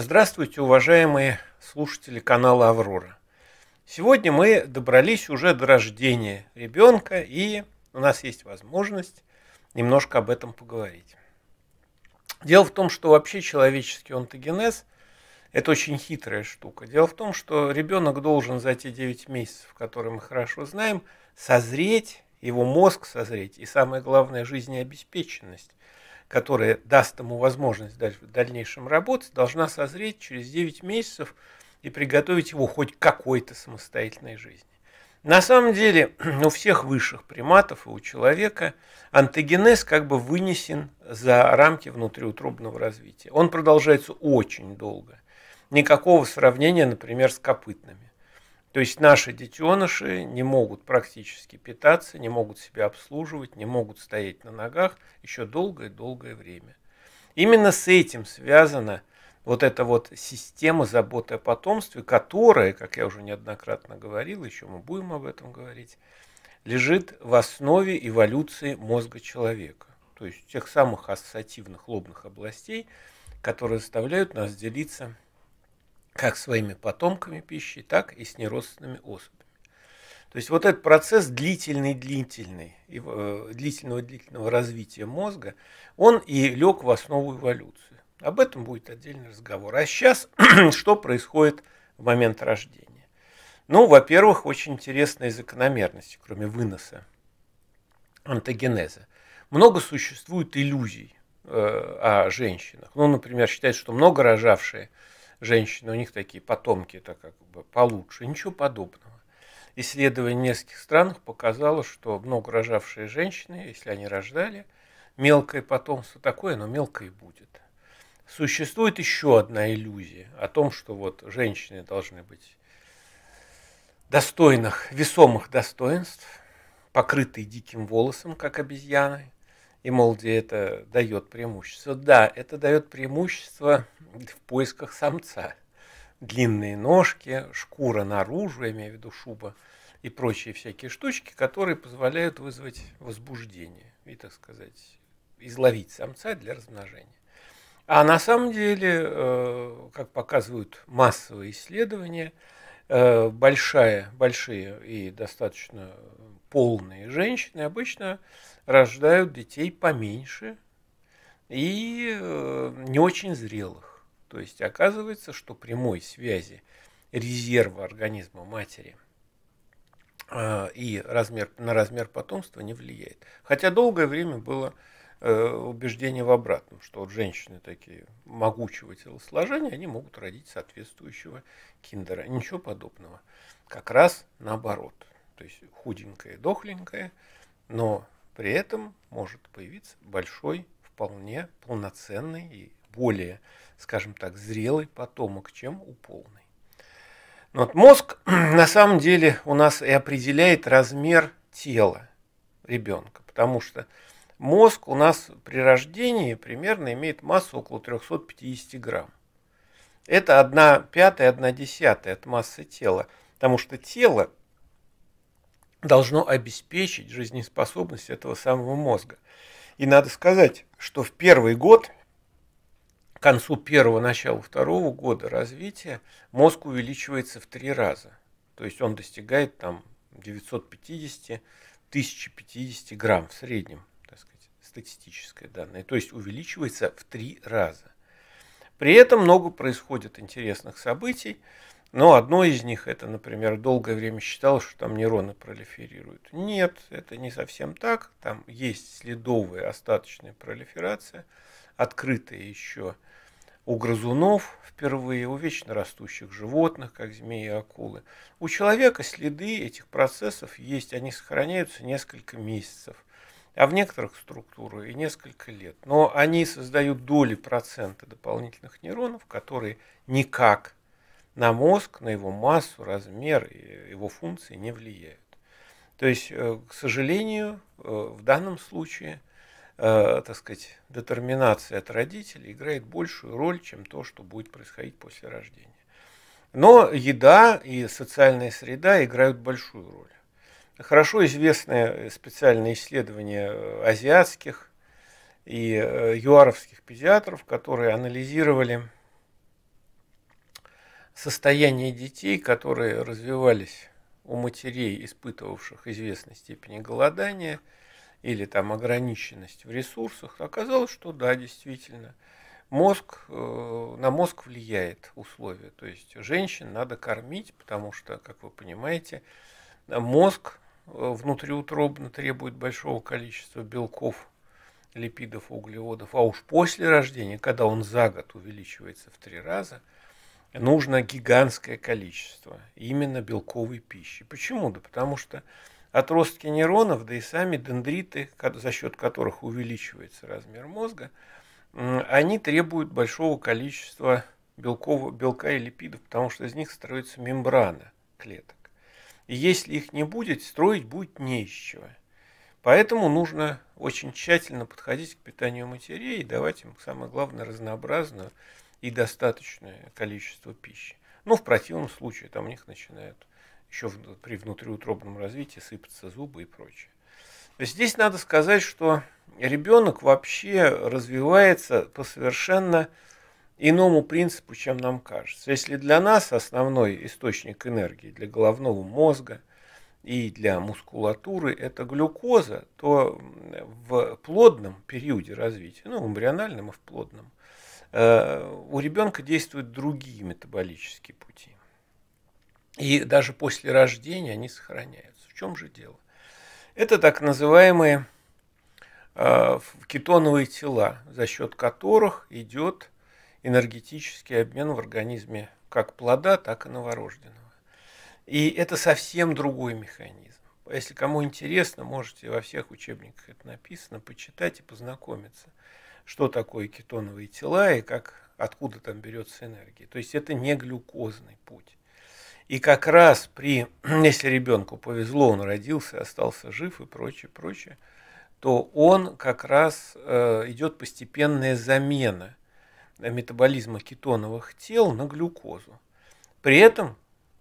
Здравствуйте, уважаемые слушатели канала «Аврора». Сегодня мы добрались уже до рождения ребенка, и у нас есть возможность немножко об этом поговорить. Дело в том, что вообще человеческий онтогенез – это очень хитрая штука. Дело в том, что ребенок должен за те 9 месяцев, которые мы хорошо знаем, созреть, его мозг созреть, и самое главное – жизнеобеспеченность – которая даст ему возможность дальше в дальнейшем работать, должна созреть через 9 месяцев и приготовить его хоть какой-то самостоятельной жизни. На самом деле у всех высших приматов и у человека антогенез как бы вынесен за рамки внутриутробного развития. Он продолжается очень долго. Никакого сравнения, например, с копытными. То есть наши детеныши не могут практически питаться, не могут себя обслуживать, не могут стоять на ногах еще долгое-долгое время. Именно с этим связана вот эта вот система заботы о потомстве, которая, как я уже неоднократно говорил, еще мы будем об этом говорить, лежит в основе эволюции мозга человека, то есть тех самых ассоциативных лобных областей, которые заставляют нас делиться как своими потомками пищи, так и с неродственными особями. То есть вот этот процесс длительный-длительный, э, длительного-длительного развития мозга, он и лег в основу эволюции. Об этом будет отдельный разговор. А сейчас что происходит в момент рождения? Ну, во-первых, очень интересная закономерность, кроме выноса, антогенеза. Много существует иллюзий э, о женщинах. Ну, например, считается, что много рожавшие – женщины, у них такие потомки-то как бы получше, ничего подобного. Исследование в нескольких странах показало, что много рожавшие женщины, если они рождали, мелкое потомство такое, но мелкое будет. Существует еще одна иллюзия о том, что вот женщины должны быть достойных, весомых достоинств, покрытые диким волосом, как обезьяны, и молдия это дает преимущество. Да, это дает преимущество в поисках самца. Длинные ножки, шкура наружу, я имею в виду шуба, и прочие всякие штучки, которые позволяют вызвать возбуждение и, так сказать, изловить самца для размножения. А на самом деле, э, как показывают массовые исследования, э, большая, большие и достаточно полные женщины обычно рождают детей поменьше и э, не очень зрелых. То есть оказывается, что прямой связи резерва организма матери э, и размер, на размер потомства не влияет. Хотя долгое время было э, убеждение в обратном, что вот женщины такие могучего телосложения, они могут родить соответствующего киндера. Ничего подобного. Как раз наоборот то есть худенькая, дохленькая, но при этом может появиться большой, вполне полноценный и более, скажем так, зрелый потомок, чем у полной. Но вот мозг на самом деле у нас и определяет размер тела ребенка, потому что мозг у нас при рождении примерно имеет массу около 350 грамм. Это 1 пятая, 1 десятая от массы тела, потому что тело должно обеспечить жизнеспособность этого самого мозга. И надо сказать, что в первый год, к концу первого, начала второго года развития, мозг увеличивается в три раза. То есть он достигает там 950-1050 грамм в среднем, так сказать, статистическое данное. То есть увеличивается в три раза. При этом много происходит интересных событий. Но одно из них, это, например, долгое время считалось, что там нейроны пролиферируют. Нет, это не совсем так. Там есть следовая остаточная пролиферация, открытая еще у грызунов впервые, у вечно растущих животных, как змеи и акулы. У человека следы этих процессов есть, они сохраняются несколько месяцев, а в некоторых структурах и несколько лет. Но они создают доли процента дополнительных нейронов, которые никак на мозг, на его массу, размер, его функции не влияют. То есть, э, к сожалению, э, в данном случае, э, так сказать, детерминация от родителей играет большую роль, чем то, что будет происходить после рождения. Но еда и социальная среда играют большую роль. Хорошо известное специальное исследование азиатских и юаровских педиатров, которые анализировали состояние детей, которые развивались у матерей, испытывавших известной степени голодания или там ограниченность в ресурсах, оказалось, что да, действительно, мозг, э, на мозг влияет условия, То есть женщин надо кормить, потому что, как вы понимаете, мозг э, внутриутробно требует большого количества белков, липидов, углеводов, а уж после рождения, когда он за год увеличивается в три раза – нужно гигантское количество именно белковой пищи. Почему? Да потому что отростки нейронов, да и сами дендриты, за счет которых увеличивается размер мозга, они требуют большого количества белков, белка и липидов, потому что из них строится мембрана клеток. И если их не будет, строить будет не из чего. Поэтому нужно очень тщательно подходить к питанию матерей и давать им, самое главное, разнообразную и достаточное количество пищи. Но в противном случае там у них начинают еще при внутриутробном развитии сыпаться зубы и прочее. То есть здесь надо сказать, что ребенок вообще развивается по совершенно иному принципу, чем нам кажется. Если для нас основной источник энергии для головного мозга и для мускулатуры это глюкоза, то в плодном периоде развития, ну, в эмбриональном и в плодном, Э, у ребенка действуют другие метаболические пути. И даже после рождения они сохраняются. В чем же дело? Это так называемые э, кетоновые тела, за счет которых идет энергетический обмен в организме как плода, так и новорожденного. И это совсем другой механизм. Если кому интересно, можете во всех учебниках это написано, почитать и познакомиться что такое кетоновые тела и как, откуда там берется энергия. То есть это не глюкозный путь. И как раз при, если ребенку повезло, он родился, остался жив и прочее, прочее, то он как раз э, идет постепенная замена метаболизма кетоновых тел на глюкозу. При этом,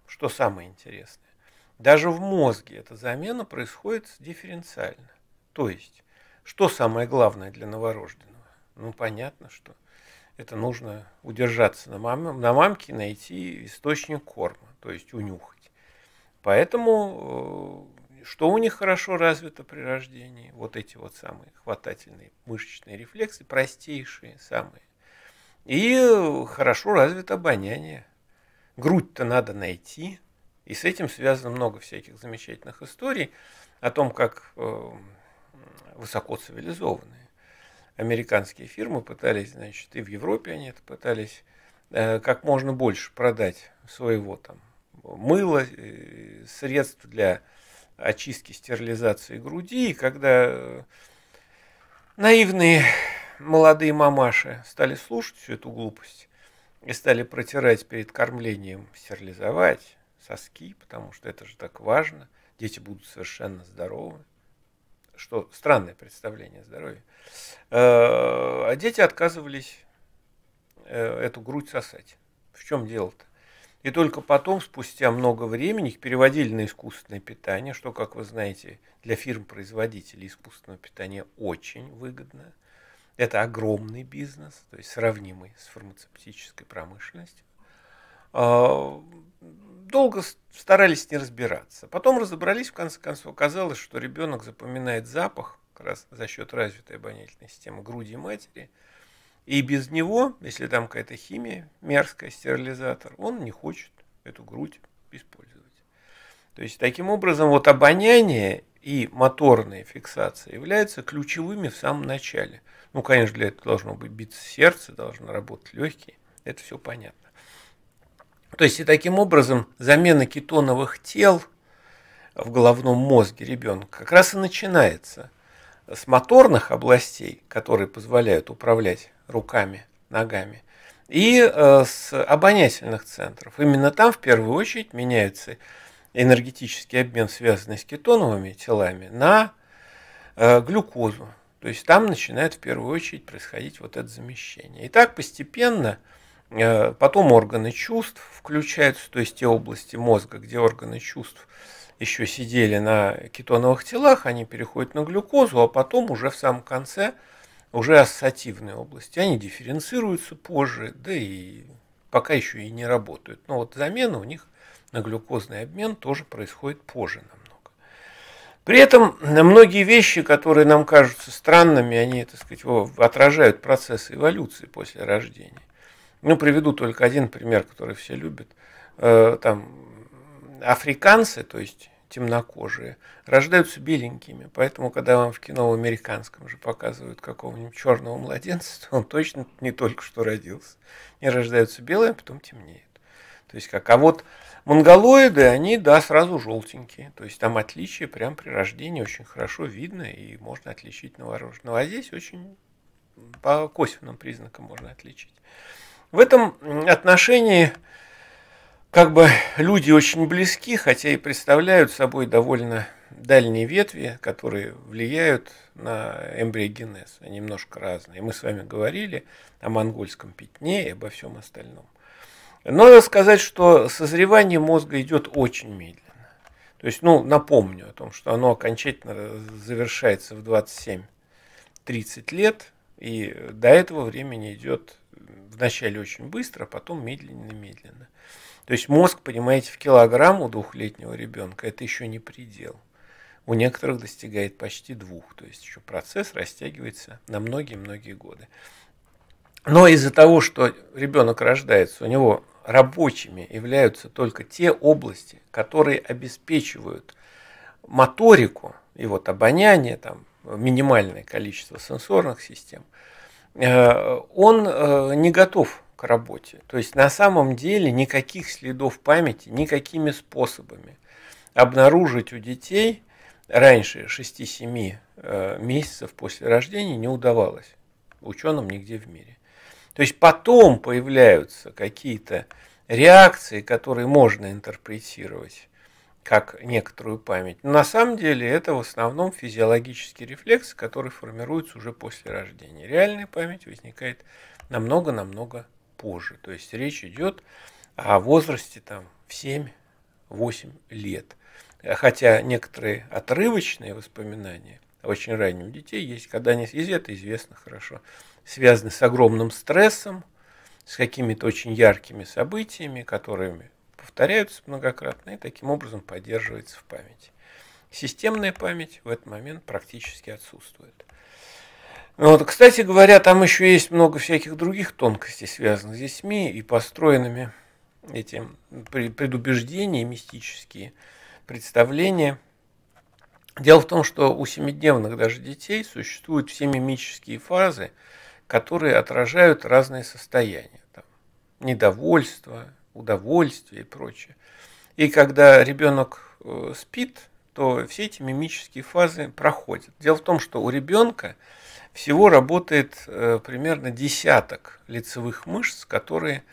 что самое интересное, даже в мозге эта замена происходит дифференциально. То есть, что самое главное для новорожденного? ну понятно, что это нужно удержаться на, мам, на мамке, найти источник корма, то есть унюхать. Поэтому э, что у них хорошо развито при рождении? Вот эти вот самые хватательные мышечные рефлексы, простейшие самые. И хорошо развито обоняние. Грудь-то надо найти. И с этим связано много всяких замечательных историй о том, как э, высокоцивилизованные американские фирмы пытались, значит, и в Европе они это пытались э, как можно больше продать своего там мыла, э, средств для очистки, стерилизации груди. И когда э, наивные молодые мамаши стали слушать всю эту глупость и стали протирать перед кормлением, стерилизовать соски, потому что это же так важно, дети будут совершенно здоровы – что странное представление о здоровье, э, а дети отказывались э, эту грудь сосать. В чем дело-то? И только потом, спустя много времени, их переводили на искусственное питание, что, как вы знаете, для фирм-производителей искусственного питания очень выгодно. Это огромный бизнес, то есть сравнимый с фармацевтической промышленностью. А, долго старались не разбираться. Потом разобрались, в конце концов, оказалось, что ребенок запоминает запах как раз за счет развитой обонятельной системы груди матери. И без него, если там какая-то химия, мерзкая, стерилизатор, он не хочет эту грудь использовать. То есть, таким образом, вот обоняние и моторная фиксация являются ключевыми в самом начале. Ну, конечно, для этого должно быть биться сердце, должно работать легкие. Это все понятно. То есть и таким образом замена кетоновых тел в головном мозге ребенка как раз и начинается с моторных областей, которые позволяют управлять руками, ногами, и э, с обонятельных центров. Именно там в первую очередь меняется энергетический обмен, связанный с кетоновыми телами, на э, глюкозу. То есть там начинает в первую очередь происходить вот это замещение. И так постепенно Э, потом органы чувств включаются, то есть те области мозга, где органы чувств еще сидели на кетоновых телах, они переходят на глюкозу, а потом уже в самом конце уже ассоциативные области. Они дифференцируются позже, да и пока еще и не работают. Но вот замена у них на глюкозный обмен тоже происходит позже намного. При этом многие вещи, которые нам кажутся странными, они, так сказать, отражают процессы эволюции после рождения. Ну, приведу только один пример, который все любят. Э, там африканцы, то есть темнокожие, рождаются беленькими. Поэтому, когда вам в кино в американском же показывают какого-нибудь черного младенца, то он точно не только что родился. Они рождаются белые, а потом темнеют. То есть как, а вот монголоиды, они, да, сразу желтенькие. То есть там отличие прям при рождении очень хорошо видно и можно отличить новорожденного. А здесь очень по косвенным признакам можно отличить. В этом отношении как бы люди очень близки, хотя и представляют собой довольно дальние ветви, которые влияют на эмбриогенез. Они немножко разные. Мы с вами говорили о монгольском пятне и обо всем остальном. Но надо сказать, что созревание мозга идет очень медленно. То есть, ну, напомню о том, что оно окончательно завершается в 27-30 лет, и до этого времени идет вначале очень быстро, а потом медленно-медленно. То есть мозг, понимаете, в килограмм у двухлетнего ребенка это еще не предел. У некоторых достигает почти двух, то есть еще процесс растягивается на многие-многие годы. Но из-за того, что ребенок рождается, у него рабочими являются только те области, которые обеспечивают моторику и вот обоняние, там, минимальное количество сенсорных систем – Э, он э, не готов к работе. То есть на самом деле никаких следов памяти, никакими способами обнаружить у детей раньше 6-7 э, месяцев после рождения не удавалось ученым нигде в мире. То есть потом появляются какие-то реакции, которые можно интерпретировать как некоторую память. на самом деле это в основном физиологический рефлекс, который формируется уже после рождения. Реальная память возникает намного-намного позже. То есть речь идет о возрасте там, в 7-8 лет. Хотя некоторые отрывочные воспоминания очень ранние у детей есть, когда они, и это известно хорошо, связаны с огромным стрессом, с какими-то очень яркими событиями, которыми повторяются многократно и таким образом поддерживается в памяти. Системная память в этот момент практически отсутствует. Ну вот, кстати говоря, там еще есть много всяких других тонкостей, связанных с детьми и построенными эти предубеждения, мистические представления. Дело в том, что у семидневных даже детей существуют все мимические фазы, которые отражают разные состояния. Там, недовольство, удовольствие и прочее. И когда ребенок э, спит, то все эти мимические фазы проходят. Дело в том, что у ребенка всего работает э, примерно десяток лицевых мышц, которые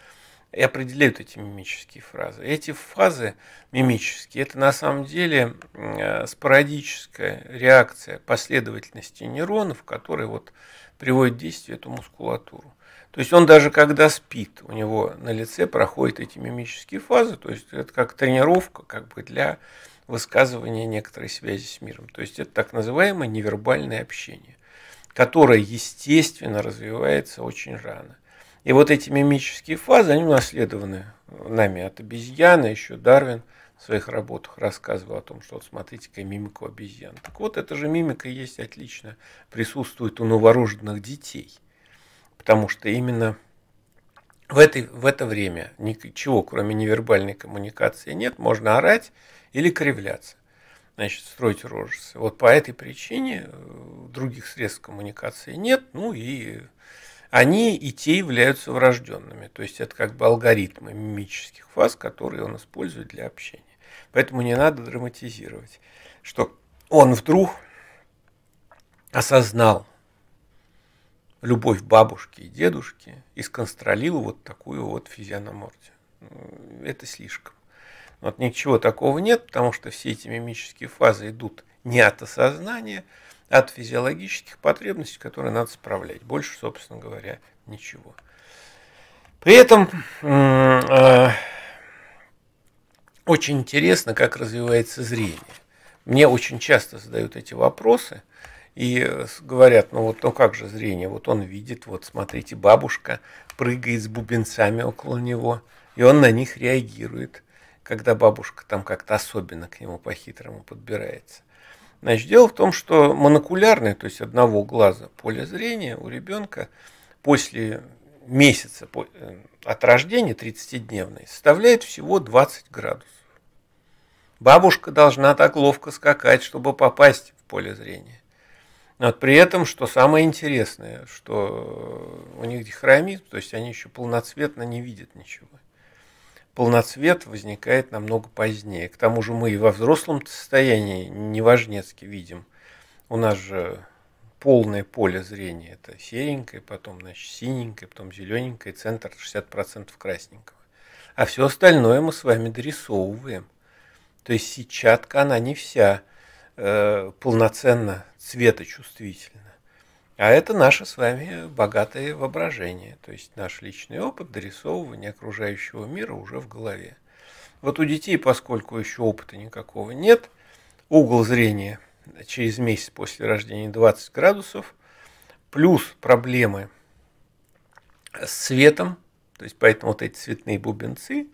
и определяют эти мимические фразы. Эти фазы мимические – это на самом деле э, спорадическая реакция последовательности нейронов, которые вот приводят в действие эту мускулатуру. То есть он даже когда спит, у него на лице проходят эти мимические фазы, то есть это как тренировка как бы для высказывания некоторой связи с миром. То есть это так называемое невербальное общение, которое, естественно, развивается очень рано. И вот эти мимические фазы, они унаследованы нами от обезьяны, еще Дарвин в своих работах рассказывал о том, что вот смотрите мимика у обезьян. Так вот, эта же мимика есть отлично, присутствует у новорожденных детей – потому что именно в, этой, в это время ничего, кроме невербальной коммуникации, нет. Можно орать или кривляться, значит, строить рожицы. Вот по этой причине э, других средств коммуникации нет. Ну и они и те являются врожденными. То есть это как бы алгоритмы мимических фаз, которые он использует для общения. Поэтому не надо драматизировать, что он вдруг осознал любовь бабушки и дедушки и сконстролил вот такую вот физиономордию. Ну, это слишком. Вот ничего такого нет, потому что все эти мимические фазы идут не от осознания, а от физиологических потребностей, которые надо справлять. Больше, собственно говоря, ничего. При этом э, очень интересно, как развивается зрение. Мне очень часто задают эти вопросы – и э, говорят, ну вот, ну как же зрение, вот он видит, вот смотрите, бабушка прыгает с бубенцами около него, и он на них реагирует, когда бабушка там как-то особенно к нему по-хитрому подбирается. Значит, дело в том, что монокулярное, то есть одного глаза поле зрения у ребенка после месяца э, от рождения 30-дневной составляет всего 20 градусов. Бабушка должна так ловко скакать, чтобы попасть в поле зрения. Но вот при этом, что самое интересное, что у них дихромизм, то есть они еще полноцветно не видят ничего. Полноцвет возникает намного позднее. К тому же мы и во взрослом состоянии неважнецки видим. У нас же полное поле зрения. Это серенькое, потом значит, синенькое, потом зелененькое, центр 60% красненького. А все остальное мы с вами дорисовываем. То есть сетчатка, она не вся – э, полноценно цветочувствительно, А это наше с вами богатое воображение, то есть наш личный опыт дорисовывания окружающего мира уже в голове. Вот у детей, поскольку еще опыта никакого нет, угол зрения через месяц после рождения 20 градусов, плюс проблемы с цветом, то есть поэтому вот эти цветные бубенцы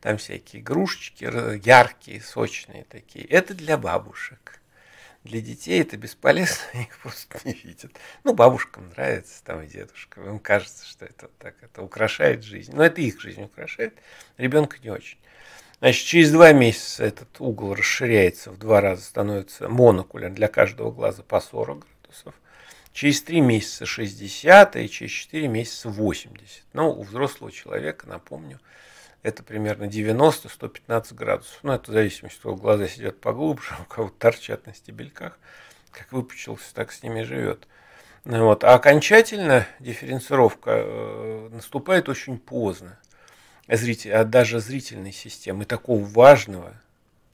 там всякие игрушечки яркие, сочные такие. Это для бабушек. Для детей это бесполезно, их просто не видят. Ну, бабушкам нравится, там и дедушкам. Им кажется, что это вот так, это украшает жизнь. Но это их жизнь украшает, ребенка не очень. Значит, через два месяца этот угол расширяется в два раза, становится монокуляр для каждого глаза по 40 градусов. Через три месяца 60, и через четыре месяца 80. Но ну, у взрослого человека, напомню, это примерно 90-115 градусов. Ну, это в зависимости, у глаза сидят поглубже, у кого торчат на стебельках. Как выпучился, так с ними живет. Ну вот. А окончательно дифференцировка э, наступает очень поздно. Зритель, а даже зрительной системы такого важного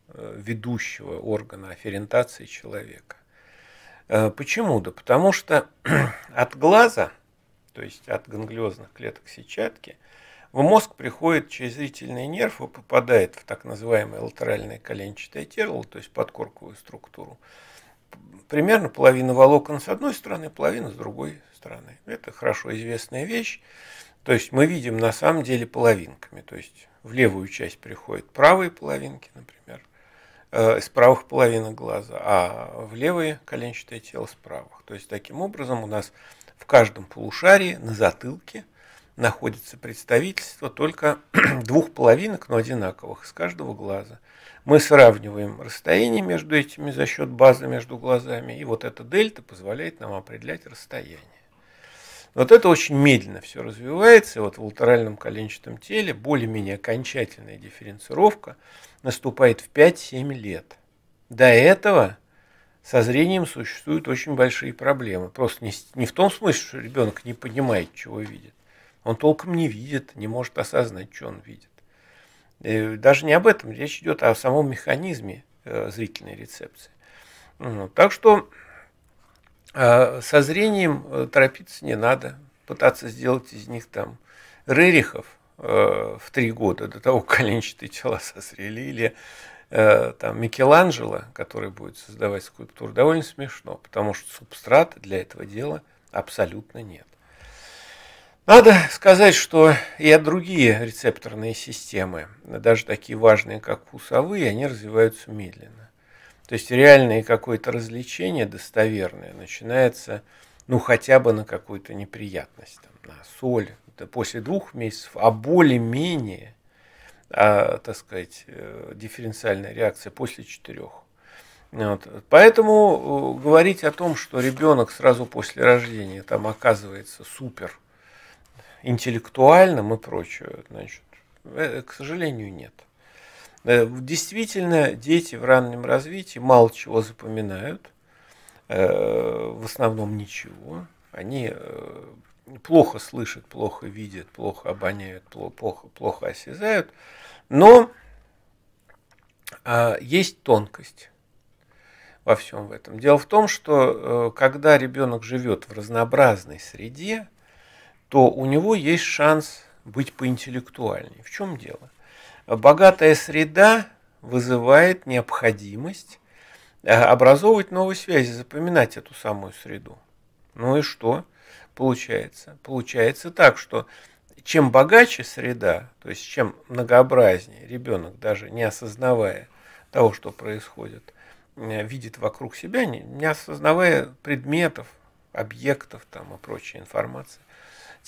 э, ведущего органа афферентации человека. Э, почему? Да потому что от глаза, то есть от ганглиозных клеток сетчатки – в мозг приходит через зрительный нерв и попадает в так называемое латеральное коленчатое тело, то есть подкорковую структуру. Примерно половина волокон с одной стороны, половина с другой стороны. Это хорошо известная вещь. То есть мы видим на самом деле половинками. То есть в левую часть приходят правые половинки, например, э, правых половинок глаза, а в левое коленчатое тело с правых. То есть таким образом у нас в каждом полушарии на затылке – находится представительство только двух половинок, но одинаковых, с каждого глаза. Мы сравниваем расстояние между этими за счет базы между глазами, и вот эта дельта позволяет нам определять расстояние. Вот это очень медленно все развивается, и вот в латеральном коленчатом теле более-менее окончательная дифференцировка наступает в 5-7 лет. До этого со зрением существуют очень большие проблемы. Просто не, не в том смысле, что ребенок не понимает, чего видит, он толком не видит, не может осознать, что он видит. И э, даже не об этом, речь идет а о самом механизме э, зрительной рецепции. Ну, так что э, со зрением торопиться не надо, пытаться сделать из них там рерихов в три года до того, как коленчатые тела созрели, или там Микеланджело, который будет создавать скульптуру, довольно смешно, потому что субстрата для этого дела абсолютно нет. Надо сказать, что и другие рецепторные системы, даже такие важные, как вкусовые, они развиваются медленно. То есть реальное какое-то развлечение достоверное начинается, ну, хотя бы на какую-то неприятность, там, на соль, это после двух месяцев, а более-менее, а, так сказать, э, дифференциальная реакция после четырех. Вот. Поэтому э, говорить о том, что ребенок сразу после рождения там оказывается супер – интеллектуальным и прочее, значит, э, э, к сожалению, нет. Э, действительно, дети в раннем развитии мало чего запоминают, в основном ничего. Они плохо слышат, плохо видят, плохо обоняют, плохо, плохо осязают. Но а, есть тонкость во всем этом. Дело в том, что когда ребенок живет в разнообразной среде, то у него есть шанс быть поинтеллектуальнее. В чем дело? Богатая среда вызывает необходимость э, образовывать новые связи, запоминать эту самую среду. Ну и что получается? Получается так, что чем богаче среда, то есть чем многообразнее ребенок, даже не осознавая того, что происходит, видит вокруг себя, не, не осознавая предметов, объектов там и прочей информации,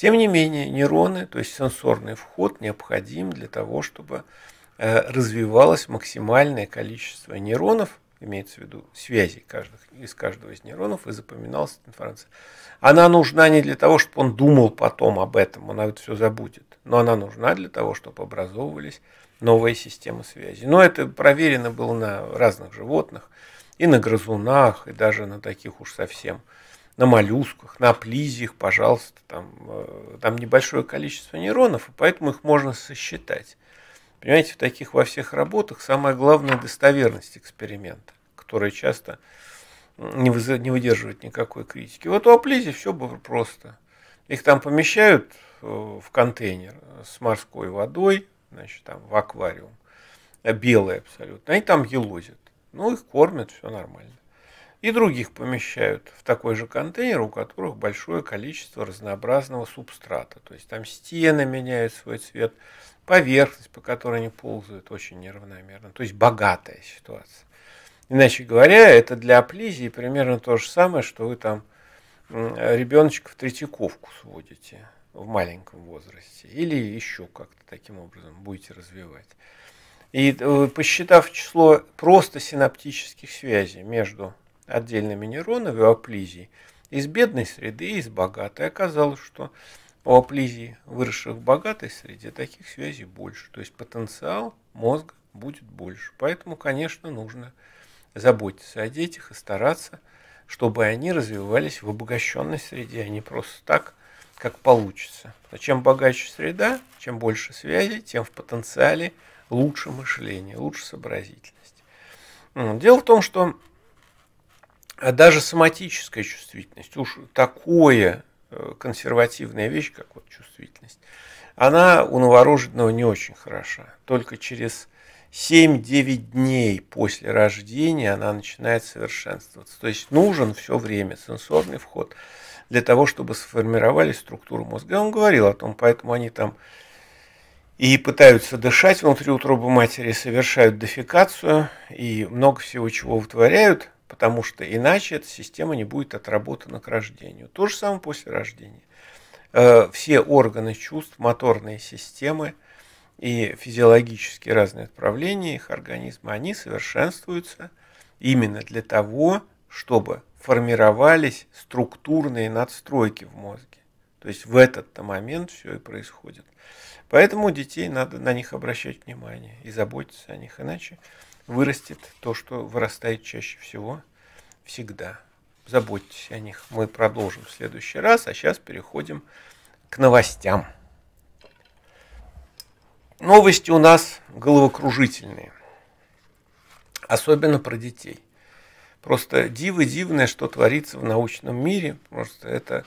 тем не менее, нейроны, то есть сенсорный вход, необходим для того, чтобы э, развивалось максимальное количество нейронов, имеется в виду связи каждых, из каждого из нейронов, и запоминалась эта информация. Она нужна не для того, чтобы он думал потом об этом, он это все забудет, но она нужна для того, чтобы образовывались новые системы связи. Но это проверено было на разных животных, и на грызунах, и даже на таких уж совсем на моллюсках, на плизиях, пожалуйста, там, э, там небольшое количество нейронов, и поэтому их можно сосчитать. Понимаете, в таких во всех работах самая главная достоверность эксперимента, которая часто не, не выдерживает никакой критики. Вот у аплизи все было просто. Их там помещают э, в контейнер с морской водой, значит, там в аквариум, белые абсолютно, они там елозят. Ну, их кормят, все нормально и других помещают в такой же контейнер, у которых большое количество разнообразного субстрата. То есть там стены меняют свой цвет, поверхность, по которой они ползают, очень неравномерно. То есть богатая ситуация. Иначе говоря, это для аплизии примерно то же самое, что вы там ребеночка в третьяковку сводите в маленьком возрасте. Или еще как-то таким образом будете развивать. И э, посчитав число просто синаптических связей между отдельными нейронами в оплизии из бедной среды и из богатой. Оказалось, что у оплизии выросших в богатой среде, таких связей больше. То есть потенциал мозга будет больше. Поэтому, конечно, нужно заботиться о детях и стараться, чтобы они развивались в обогащенной среде, а не просто так, как получится. Но чем богаче среда, чем больше связей, тем в потенциале лучше мышление, лучше сообразительность. Дело в том, что а даже соматическая чувствительность, уж такое э, консервативная вещь, как вот чувствительность, она у новорожденного не очень хороша. Только через 7-9 дней после рождения она начинает совершенствоваться. То есть нужен все время сенсорный вход для того, чтобы сформировались структуры мозга. Он говорил о том, поэтому они там и пытаются дышать внутри утробы матери, совершают дефекацию и много всего чего вытворяют, потому что иначе эта система не будет отработана к рождению. То же самое после рождения. Э, все органы чувств, моторные системы и физиологические разные отправления их организма, они совершенствуются именно для того, чтобы формировались структурные надстройки в мозге. То есть в этот момент все и происходит. Поэтому детей надо на них обращать внимание и заботиться о них, иначе вырастет то, что вырастает чаще всего всегда. Заботьтесь о них. Мы продолжим в следующий раз, а сейчас переходим к новостям. Новости у нас головокружительные, особенно про детей. Просто диво дивное, что творится в научном мире. Просто это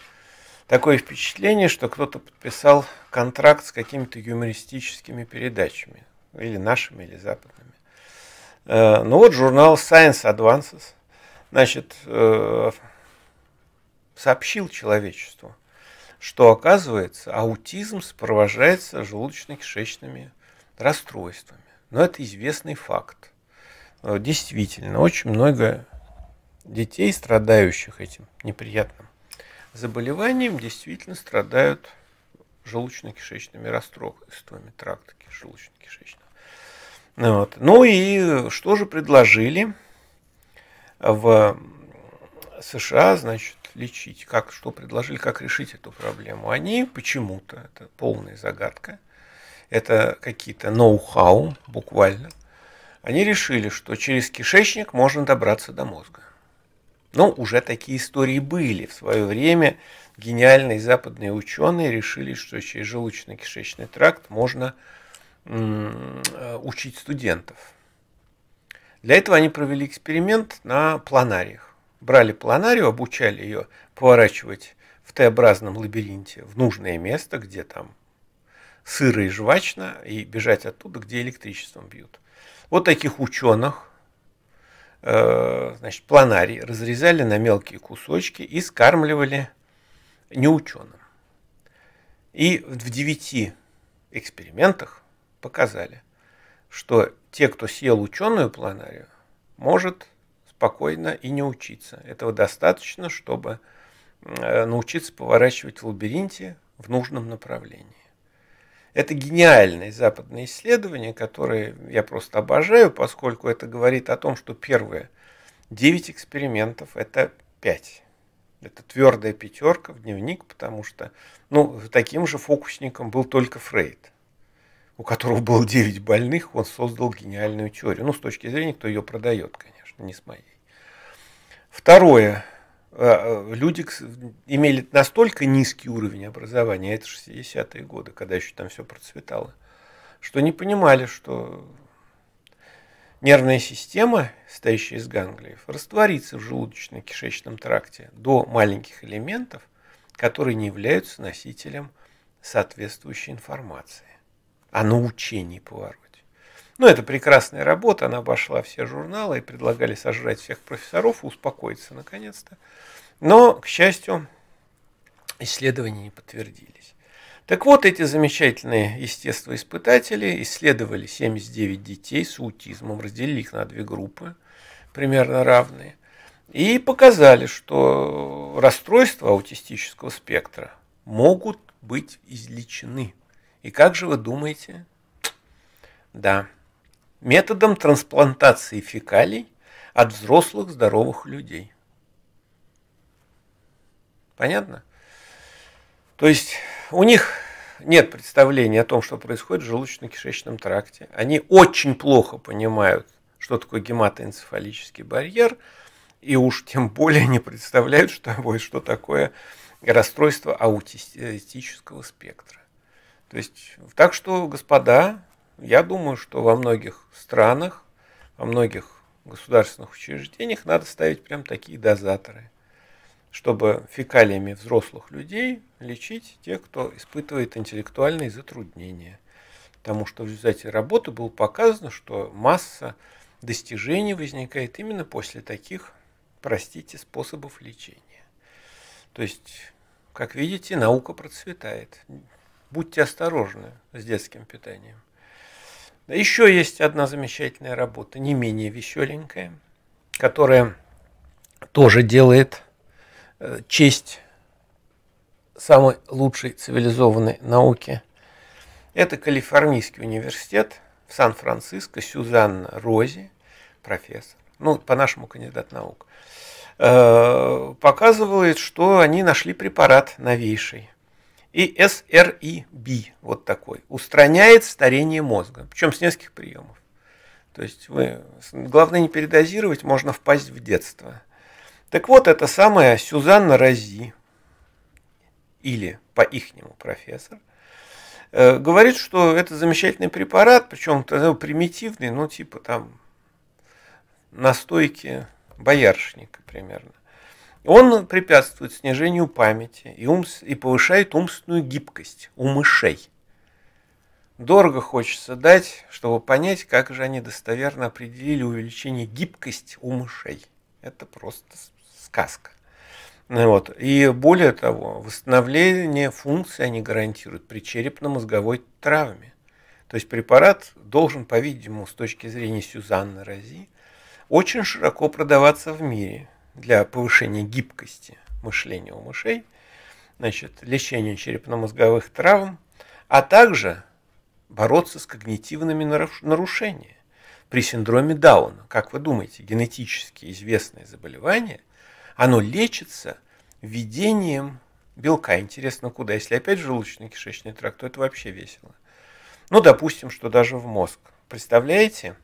такое впечатление, что кто-то подписал контракт с какими-то юмористическими передачами. Или нашими, или западными. Э, ну вот журнал Science Advances, значит, э, сообщил человечеству, что оказывается аутизм сопровождается желудочно-кишечными расстройствами. Но это известный факт. Э, действительно, очень много детей, страдающих этим неприятным заболеванием, действительно страдают желудочно-кишечными расстройствами тракта желудочно-кишечного. Вот. Ну и что же предложили в США, значит, лечить? Как, что предложили, как решить эту проблему? Они почему-то, это полная загадка, это какие-то ноу-хау буквально, они решили, что через кишечник можно добраться до мозга. Но ну, уже такие истории были. В свое время гениальные западные ученые решили, что через желудочно-кишечный тракт можно Э, учить студентов. Для этого они провели эксперимент на планариях. Брали планарию, обучали ее поворачивать в Т-образном лабиринте в нужное место, где там сыро и жвачно, и бежать оттуда, где электричеством бьют. Вот таких ученых, э, значит, планарий разрезали на мелкие кусочки и скармливали неученым. И в девяти экспериментах показали, что те, кто съел ученую планарию, может спокойно и не учиться. Этого достаточно, чтобы э, научиться поворачивать в лабиринте в нужном направлении. Это гениальное западное исследование, которое я просто обожаю, поскольку это говорит о том, что первые 9 экспериментов – это 5. Это твердая пятерка в дневник, потому что ну, таким же фокусником был только Фрейд у которого было 9 больных, он создал гениальную теорию. Ну, с точки зрения, кто ее продает, конечно, не с моей. Второе. Э, э, люди имели настолько низкий уровень образования, а это 60-е годы, когда еще там все процветало, что не понимали, что нервная система, состоящая из ганглиев, растворится в желудочно-кишечном тракте до маленьких элементов, которые не являются носителем соответствующей информации о а научении Пуаро. Ну, это прекрасная работа, она обошла все журналы и предлагали сожрать всех профессоров успокоиться наконец-то. Но, к счастью, исследования не подтвердились. Так вот, эти замечательные естествоиспытатели исследовали 79 детей с аутизмом, разделили их на две группы, примерно равные, и показали, что расстройства аутистического спектра могут быть излечены – и как же вы думаете? Да, методом трансплантации фекалий от взрослых здоровых людей. Понятно? То есть у них нет представления о том, что происходит в желудочно-кишечном тракте. Они очень плохо понимают, что такое гематоэнцефалический барьер, и уж тем более не представляют, что, что такое расстройство аутистического спектра. То есть, так что, господа, я думаю, что во многих странах, во многих государственных учреждениях надо ставить прям такие дозаторы, чтобы фекалиями взрослых людей лечить тех, кто испытывает интеллектуальные затруднения. Потому что в результате работы было показано, что масса достижений возникает именно после таких, простите, способов лечения. То есть, как видите, наука процветает будьте осторожны с детским питанием. Еще есть одна замечательная работа, не менее веселенькая, которая тоже делает э, честь самой лучшей цивилизованной науки. Это Калифорнийский университет в Сан-Франциско, Сюзанна Рози, профессор, ну, по-нашему кандидат наук, э, показывает, что они нашли препарат новейший, и SREB, вот такой, устраняет старение мозга, причем с нескольких приемов. То есть вы, главное не передозировать, можно впасть в детство. Так вот, это самая Сюзанна Рази, или по-ихнему профессор, э, говорит, что это замечательный препарат, причем примитивный, ну типа там настойки боярышника примерно. Он препятствует снижению памяти и, ум, и повышает умственную гибкость у мышей. Дорого хочется дать, чтобы понять, как же они достоверно определили увеличение гибкости у мышей. Это просто сказка. Ну вот. И более того, восстановление функций они гарантируют при черепно-мозговой травме. То есть препарат должен, по-видимому, с точки зрения Сюзанны Рози, очень широко продаваться в мире – для повышения гибкости мышления у мышей, значит, лечение черепно-мозговых травм, а также бороться с когнитивными нарушениями. При синдроме Дауна, как вы думаете, генетически известное заболевание, оно лечится введением белка. Интересно, куда? Если опять желудочно-кишечный тракт, то это вообще весело. Ну, допустим, что даже в мозг. Представляете?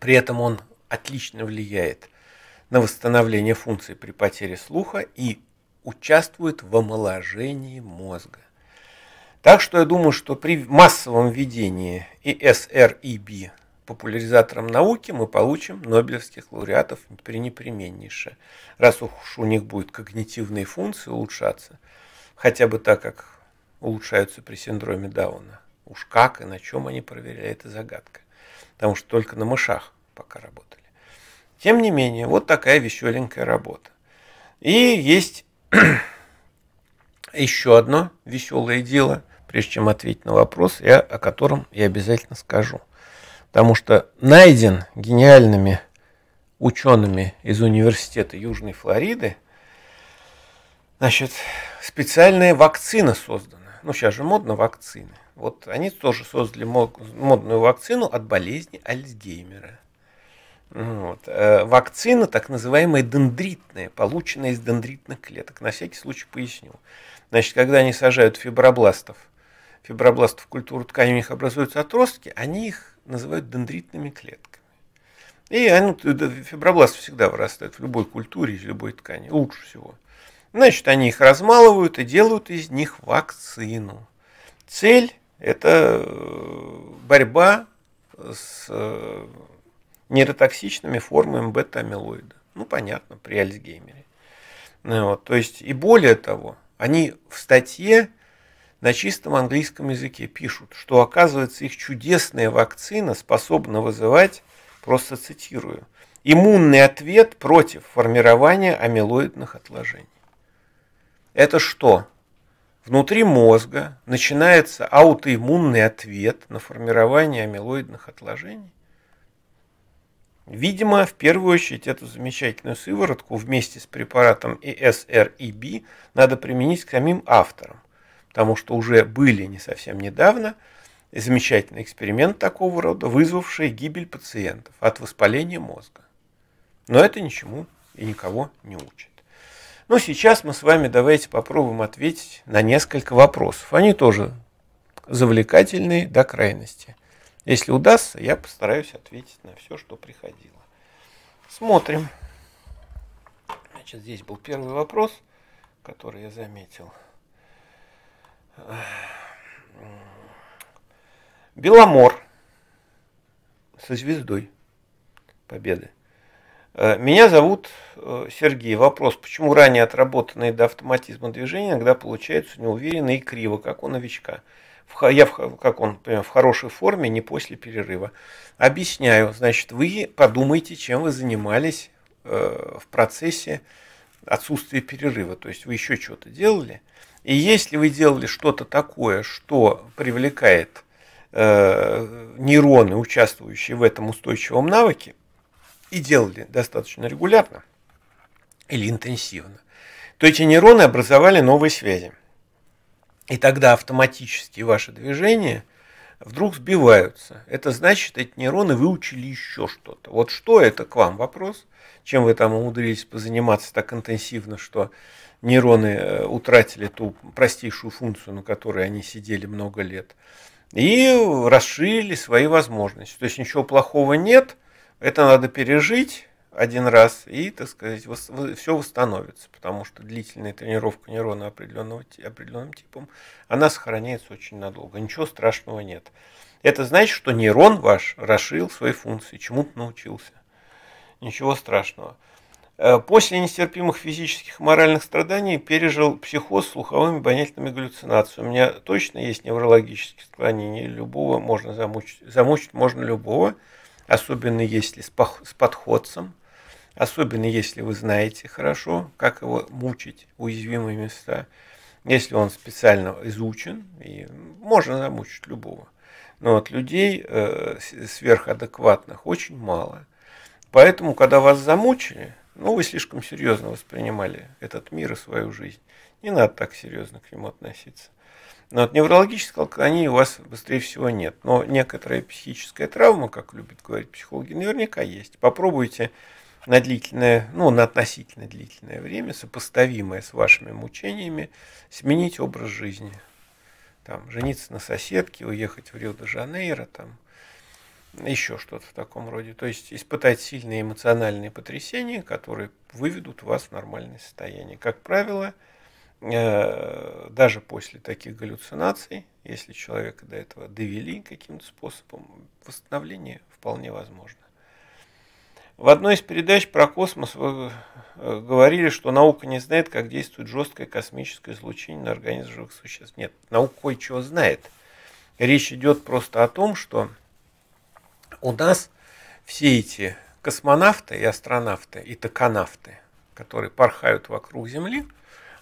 При этом он отлично влияет на восстановление функций при потере слуха и участвует в омоложении мозга. Так что я думаю, что при массовом введении ИСРИБ популяризатором науки мы получим нобелевских лауреатов пренепременнейше, раз уж у них будут когнитивные функции улучшаться, хотя бы так, как улучшаются при синдроме Дауна. Уж как и на чем они проверяли, это загадка. Потому что только на мышах пока работали. Тем не менее, вот такая веселенькая работа. И есть еще одно веселое дело, прежде чем ответить на вопрос, я, о котором я обязательно скажу. Потому что найден гениальными учеными из университета Южной Флориды, значит, специальная вакцина создана. Ну, сейчас же модно вакцины. Вот они тоже создали модную вакцину от болезни Альцгеймера – вот. Э, вакцина, так называемая дендритная, полученная из дендритных клеток. На всякий случай поясню. Значит, когда они сажают фибробластов, фибробластов в культуру ткани, у них образуются отростки, они их называют дендритными клетками. И они, фибробласты всегда вырастают в любой культуре, из любой ткани, лучше всего. Значит, они их размалывают и делают из них вакцину. Цель – это э, борьба с э, нейротоксичными формами бета-амилоида. Ну, понятно, при Альцгеймере. Ну, вот, то есть, и более того, они в статье на чистом английском языке пишут, что, оказывается, их чудесная вакцина способна вызывать, просто цитирую, иммунный ответ против формирования амилоидных отложений. Это что? Внутри мозга начинается аутоиммунный ответ на формирование амилоидных отложений. Видимо, в первую очередь эту замечательную сыворотку вместе с препаратом ESREB надо применить к самим авторам, потому что уже были не совсем недавно замечательный эксперимент такого рода, вызвавший гибель пациентов от воспаления мозга. Но это ничему и никого не учит. Но ну, сейчас мы с вами давайте попробуем ответить на несколько вопросов. Они тоже завлекательные до крайности. Если удастся, я постараюсь ответить на все, что приходило. Смотрим. Значит, здесь был первый вопрос, который я заметил. Беломор со звездой Победы. Э, меня зовут э, Сергей. Вопрос, почему ранее отработанные до автоматизма движения иногда получаются неуверенно и криво, как у новичка? я в, как он, э, в хорошей форме, не после перерыва. Объясняю, значит, вы подумайте, чем вы занимались э, в процессе отсутствия перерыва, то есть вы еще что-то делали. И если вы делали что-то такое, что привлекает э, нейроны, участвующие в этом устойчивом навыке, и делали достаточно регулярно или интенсивно, то эти нейроны образовали новые связи. И тогда автоматически ваши движения вдруг сбиваются. Это значит, эти нейроны выучили еще что-то. Вот что это к вам вопрос? Чем вы там умудрились позаниматься так интенсивно, что нейроны э, утратили ту простейшую функцию, на которой они сидели много лет, и расширили свои возможности. То есть ничего плохого нет, это надо пережить, один раз, и, так сказать, все восстановится, потому что длительная тренировка нейрона определенного, определенным типом, она сохраняется очень надолго, ничего страшного нет. Это значит, что нейрон ваш расширил свои функции, чему-то научился. Ничего страшного. Э, после нестерпимых физических и моральных страданий пережил психоз с слуховыми и обонятельными галлюцинациями. У меня точно есть неврологические склонения, любого можно замучить, замучить можно любого, особенно если с подходцем – особенно если вы знаете хорошо, как его мучить, уязвимые места, если он специально изучен, и можно замучить любого. Но от людей э, сверхадекватных очень мало. Поэтому, когда вас замучили, ну, вы слишком серьезно воспринимали этот мир и свою жизнь. Не надо так серьезно к нему относиться. Но от неврологической алкании у вас быстрее всего нет. Но некоторая психическая травма, как любят говорить психологи, наверняка есть. Попробуйте на длительное, ну, на относительно длительное время, сопоставимое с вашими мучениями, сменить образ жизни. Там, жениться на соседке, уехать в Рио-де-Жанейро, там, еще что-то в таком роде. То есть испытать сильные эмоциональные потрясения, которые выведут вас в нормальное состояние. Как правило, э, даже после таких галлюцинаций, если человека до этого довели каким-то способом, восстановление вполне возможно. В одной из передач про космос вы э, говорили, что наука не знает, как действует жесткое космическое излучение на организм живых существ. Нет, наука кое-чего знает. Речь идет просто о том, что у нас все эти космонавты и астронавты, и токонавты, которые порхают вокруг Земли,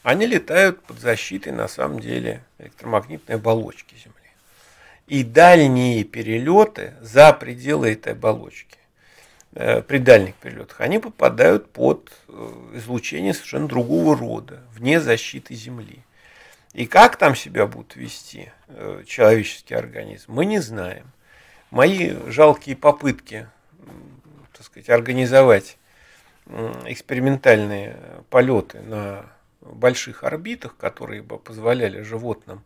они летают под защитой, на самом деле, электромагнитной оболочки Земли. И дальние перелеты за пределы этой оболочки Э, при дальних перелетах, они попадают под э, излучение совершенно другого рода, вне защиты Земли. И как там себя будут вести э, человеческий организм, мы не знаем. Мои жалкие попытки так сказать, организовать экспериментальные полеты на больших орбитах, которые бы позволяли животным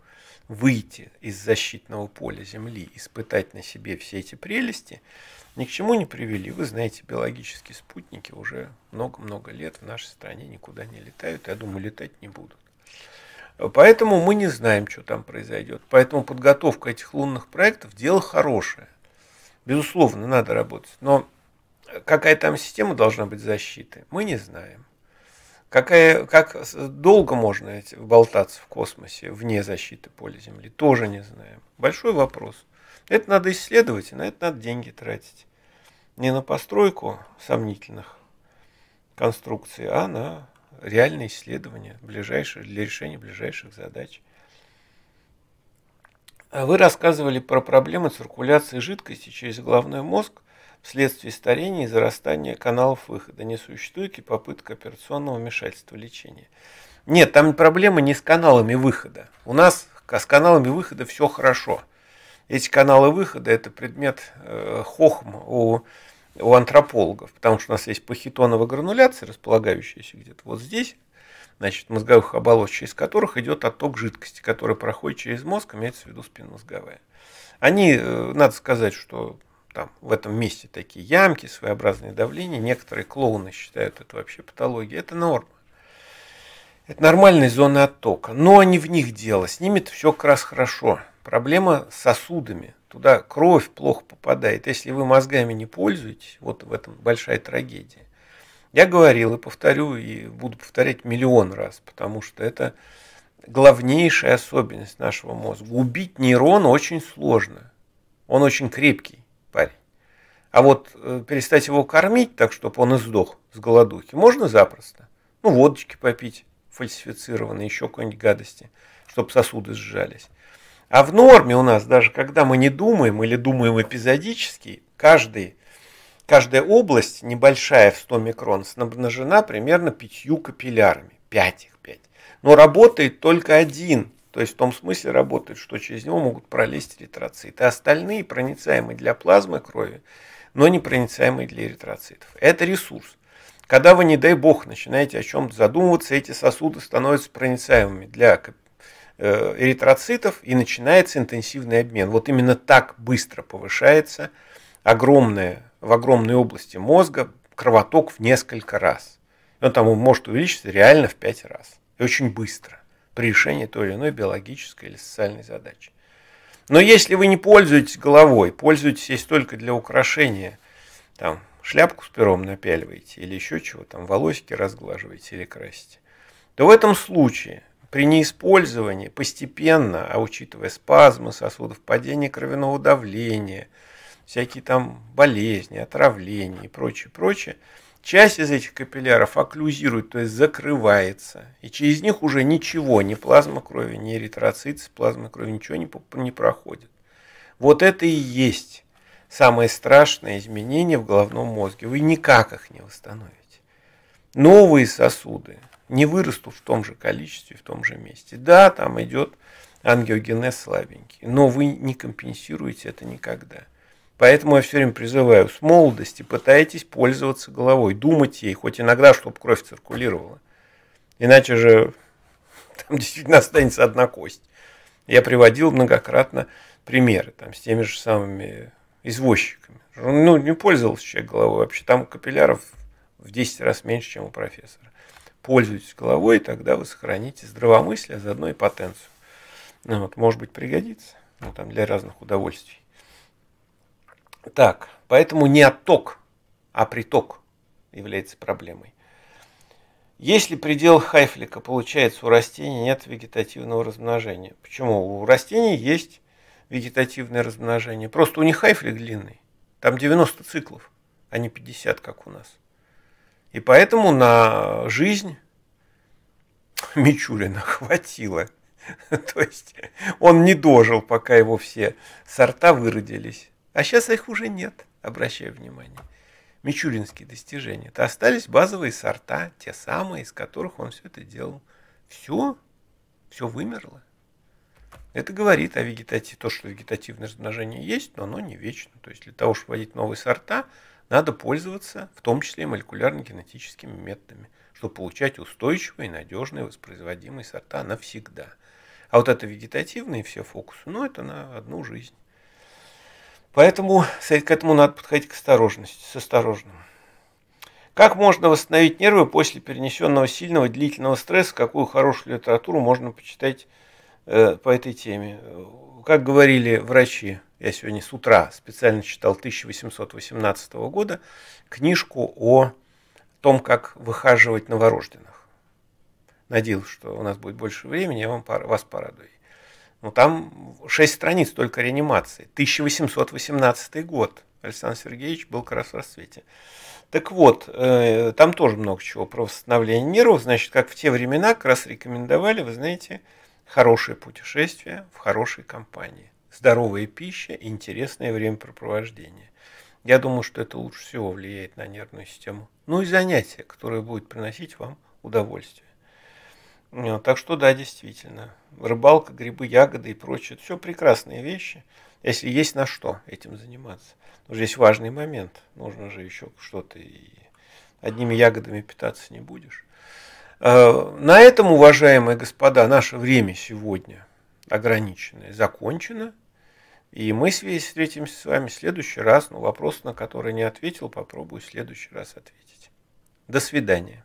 выйти из защитного поля Земли, испытать на себе все эти прелести – ни к чему не привели. Вы знаете, биологические спутники уже много-много лет в нашей стране никуда не летают. Я думаю, летать не будут. Поэтому мы не знаем, что там произойдет. Поэтому подготовка этих лунных проектов – дело хорошее. Безусловно, надо работать. Но какая там система должна быть защиты, мы не знаем. Какая, как долго можно болтаться в космосе вне защиты поля Земли, тоже не знаем. Большой вопрос. Это надо исследовать, и на это надо деньги тратить. Не на постройку сомнительных конструкций, а на реальные исследования ближайших, для решения ближайших задач. Вы рассказывали про проблемы циркуляции жидкости через головной мозг вследствие старения и зарастания каналов выхода. Не существует ли попытка операционного вмешательства лечения? Нет, там проблема не с каналами выхода. У нас с каналами выхода все хорошо – эти каналы выхода – это предмет э, хохм у, у антропологов, потому что у нас есть похитоновая грануляция, располагающаяся где-то вот здесь, значит, мозговых оболочек, через которых идет отток жидкости, которая проходит через мозг, имеется в виду спинномозговая. Они, э, надо сказать, что там в этом месте такие ямки, своеобразные давления. Некоторые клоуны считают это вообще патологией. Это норма. Это нормальные зоны оттока. Но они в них дело. С ними все как раз хорошо. Проблема с сосудами. Туда кровь плохо попадает. Если вы мозгами не пользуетесь, вот в этом большая трагедия. Я говорил и повторю, и буду повторять миллион раз, потому что это главнейшая особенность нашего мозга. Убить нейрон очень сложно. Он очень крепкий парень. А вот э, перестать его кормить так, чтобы он издох с голодухи, можно запросто. Ну, водочки попить фальсифицированные, еще какой-нибудь гадости, чтобы сосуды сжались. А в норме у нас, даже когда мы не думаем или думаем эпизодически, каждый, каждая область небольшая в 100 микрон снабжена примерно пятью капиллярами. пять их пять, Но работает только один то есть в том смысле работает, что через него могут пролезть эритроциты. остальные проницаемы для плазмы крови, но не проницаемы для эритроцитов. Это ресурс. Когда вы, не дай бог, начинаете о чем-то задумываться, эти сосуды становятся проницаемыми для Э, эритроцитов и начинается интенсивный обмен. Вот именно так быстро повышается огромное, в огромной области мозга кровоток в несколько раз. Он там может увеличиться реально в пять раз. И очень быстро при решении той или иной биологической или социальной задачи. Но если вы не пользуетесь головой, пользуетесь есть только для украшения, там, шляпку с пером напяливаете или еще чего, там, волосики разглаживаете или красите, то в этом случае при неиспользовании постепенно, а учитывая спазмы сосудов, падение кровяного давления, всякие там болезни, отравления и прочее, прочее, часть из этих капилляров окклюзирует, то есть закрывается. И через них уже ничего, ни плазма крови, ни эритроцит плазма крови, ничего не, не проходит. Вот это и есть самое страшное изменение в головном мозге. Вы никак их не восстановите. Новые сосуды – не вырастут в том же количестве, в том же месте. Да, там идет ангиогенез слабенький, но вы не компенсируете это никогда. Поэтому я все время призываю, с молодости пытайтесь пользоваться головой, думать ей, хоть иногда, чтобы кровь циркулировала. Иначе же там действительно останется одна кость. Я приводил многократно примеры там, с теми же самыми извозчиками. Ну, не пользовался человек головой вообще. Там капилляров в 10 раз меньше, чем у профессора пользуйтесь головой, тогда вы сохраните здравомыслие, а заодно и потенцию. Ну, вот, может быть, пригодится ну, там, для разных удовольствий. Так, поэтому не отток, а приток является проблемой. Если предел хайфлика получается у растений нет вегетативного размножения. Почему? У растений есть вегетативное размножение. Просто у них хайфлик длинный. Там 90 циклов, а не 50, как у нас. И поэтому на жизнь Мичурина хватило. То есть он не дожил, пока его все сорта выродились. А сейчас их уже нет, обращаю внимание. Мичуринские достижения. То остались базовые сорта, те самые, из которых он все это делал. Все, все вымерло. Это говорит о вегетативе, то, что вегетативное размножение есть, но оно не вечно. То есть для того, чтобы вводить новые сорта, надо пользоваться в том числе молекулярно-генетическими методами, чтобы получать устойчивые, надежные, воспроизводимые сорта навсегда. А вот это вегетативные все фокусы, ну это на одну жизнь. Поэтому к этому надо подходить к осторожности, с осторожным. Как можно восстановить нервы после перенесенного сильного длительного стресса? Какую хорошую литературу можно почитать э, по этой теме? Как говорили врачи, я сегодня с утра специально читал 1818 года книжку о том, как выхаживать новорожденных. Надеялся, что у нас будет больше времени, я вам, вас порадую. Но ну, там 6 страниц только реанимации. 1818 год. Александр Сергеевич был как раз в расцвете. Так вот, э, там тоже много чего про восстановление нервов. Значит, как в те времена как раз рекомендовали, вы знаете, хорошее путешествие в хорошей компании здоровая пища и интересное времяпрепровождение. Я думаю, что это лучше всего влияет на нервную систему. Ну и занятие, которое будет приносить вам удовольствие. Э, так что да, действительно, рыбалка, грибы, ягоды и прочее, это все прекрасные вещи, если есть на что этим заниматься. Но здесь важный момент, нужно же еще что-то, и одними ягодами питаться не будешь. Э, на этом, уважаемые господа, наше время сегодня ограниченное закончено. И мы с вами встретимся с вами в следующий раз. Но ну, вопрос, на который не ответил, попробую в следующий раз ответить. До свидания.